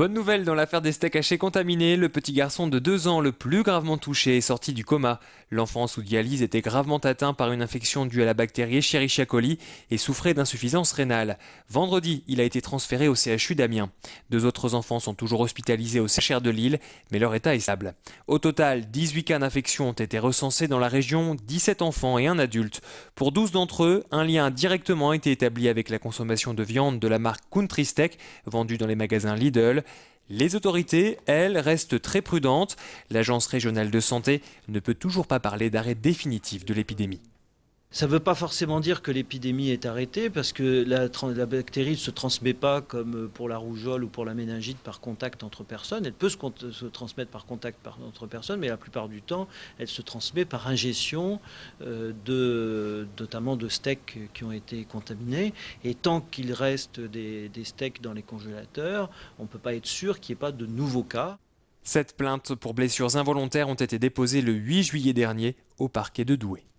Bonne nouvelle dans l'affaire des steaks hachés contaminés, le petit garçon de 2 ans le plus gravement touché est sorti du coma. L'enfant sous dialyse était gravement atteint par une infection due à la bactérie Escherichia coli et souffrait d'insuffisance rénale. Vendredi, il a été transféré au CHU d'Amiens. Deux autres enfants sont toujours hospitalisés au CHR de Lille, mais leur état est stable. Au total, 18 cas d'infection ont été recensés dans la région, 17 enfants et un adulte. Pour 12 d'entre eux, un lien a directement été établi avec la consommation de viande de la marque Country vendue dans les magasins Lidl. Les autorités, elles, restent très prudentes. L'Agence régionale de santé ne peut toujours pas parler d'arrêt définitif de l'épidémie. Ça ne veut pas forcément dire que l'épidémie est arrêtée, parce que la, bactérie ne se transmet pas comme euh, pour la rougeole ou pour la méningite par contact entre personnes. Elle peut se, transmettre par contact par, entre personnes, mais la plupart du temps, elle se transmet par ingestion, euh, de, notamment de steaks qui ont été contaminés. Et tant qu'il reste des, des steaks dans les congélateurs, on ne peut pas être sûr qu'il n'y ait pas de nouveaux cas. Sept plaintes pour blessures involontaires ont été déposées le 8 juillet dernier au parquet de Douai.